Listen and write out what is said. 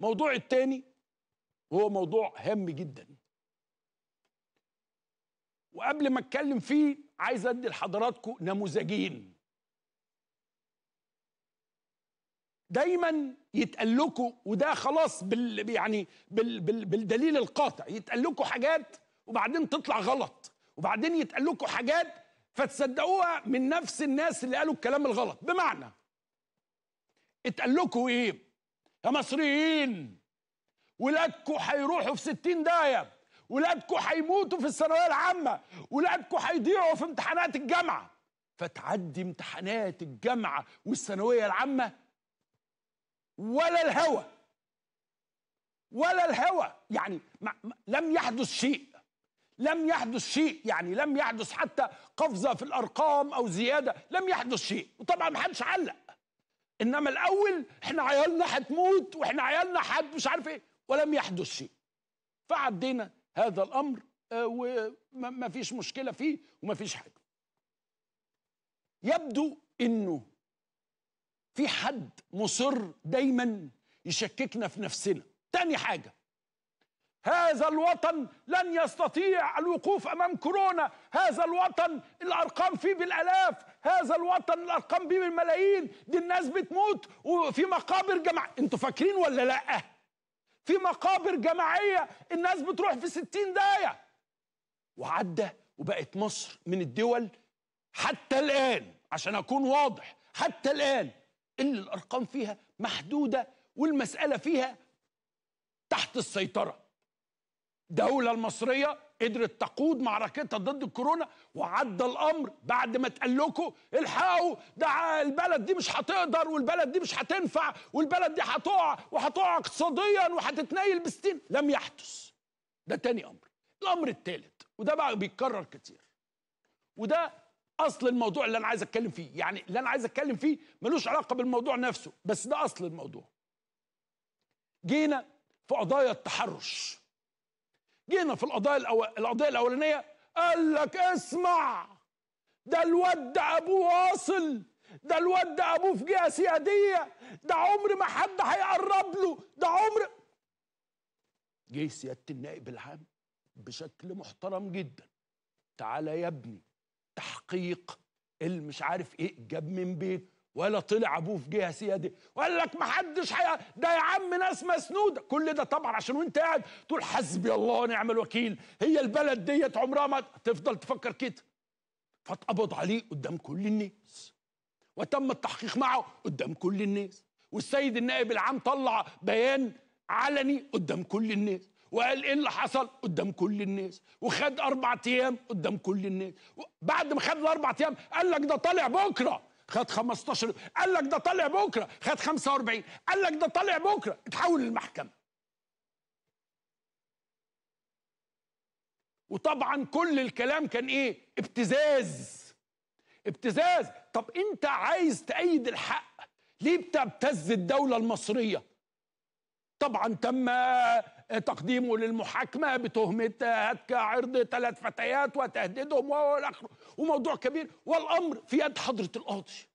الموضوع الثاني هو موضوع هام جدا وقبل ما اتكلم فيه عايز ادي لحضراتكم نموذجين دايما يتقال لكم وده خلاص بال يعني بال بال بالدليل القاطع يتقال لكم حاجات وبعدين تطلع غلط وبعدين يتقال لكم حاجات فتصدقوها من نفس الناس اللي قالوا الكلام الغلط بمعنى اتقال لكم ايه يا مصريين ولادكم هيروحوا في 60 داية ولادكم هيموتوا في الثانويه العامه ولادكم هيضيعوا في امتحانات الجامعه فتعدي امتحانات الجامعه والثانويه العامه ولا الهوى ولا الهوى يعني ما ما لم يحدث شيء لم يحدث شيء يعني لم يحدث حتى قفزه في الارقام او زياده لم يحدث شيء وطبعا ما حدش علق انما الاول احنا عيالنا هتموت واحنا عيالنا حد مش عارف ايه ولم يحدث شيء فعدينا هذا الامر آه، وما فيش مشكله فيه وما فيش حاجه يبدو انه في حد مصر دايما يشككنا في نفسنا تاني حاجه هذا الوطن لن يستطيع الوقوف امام كورونا هذا الوطن الارقام فيه بالالاف هذا الوطن الارقام فيه بالملايين دي الناس بتموت وفي مقابر جماع انتوا فاكرين ولا لا في مقابر جماعيه الناس بتروح في 60 دايه وعدى وبقت مصر من الدول حتى الان عشان اكون واضح حتى الان اللي الارقام فيها محدوده والمساله فيها تحت السيطره الدولة المصرية قدرت تقود معركتها ضد الكورونا وعدى الأمر بعد ما اتقال لكم الحقوا ده البلد دي مش هتقدر والبلد دي مش هتنفع والبلد دي هتقع وهتقع اقتصاديا وهتتنيل بستين لم يحدث ده تاني أمر الأمر الثالث وده بقى بيتكرر كتير وده أصل الموضوع اللي أنا عايز أتكلم فيه يعني اللي أنا عايز أتكلم فيه ملوش علاقة بالموضوع نفسه بس ده أصل الموضوع جينا في قضايا التحرش جينا في القضايا الأو... القضيه الاولانيه قال لك اسمع ده الواد ده ابوه واصل ده الواد ده ابوه في جهه سياديه ده عمر ما حد هيقرب له ده عمر جه سياده النائب العام بشكل محترم جدا تعالى يا ابني تحقيق اللي مش عارف ايه جاب من بيت ولا طلع ابوه في جهه سيادي وقال لك ما حدش حيا ده يا عم ناس مسنوده كل ده طبعا عشان وانت قاعد تقول حسبي الله ونعم الوكيل هي البلد ديت عمرها ما تفضل تفكر كده فاتقبض عليه قدام كل الناس وتم التحقيق معه قدام كل الناس والسيد النائب العام طلع بيان علني قدام كل الناس وقال ايه اللي حصل قدام كل الناس وخد اربع ايام قدام كل الناس بعد ما خد الاربع ايام قال لك ده طالع بكره خد 15 قال لك ده طالع بكره خد 45 قال لك ده طالع بكره اتحول للمحكمه وطبعا كل الكلام كان ايه ابتزاز ابتزاز طب انت عايز تأيد الحق ليه بتبتز الدولة المصرية طبعا تم تقديمه للمحاكمه بتهمه هتك عرض ثلاث فتيات وتهديدهم والى وموضوع كبير والامر في يد حضره القاضي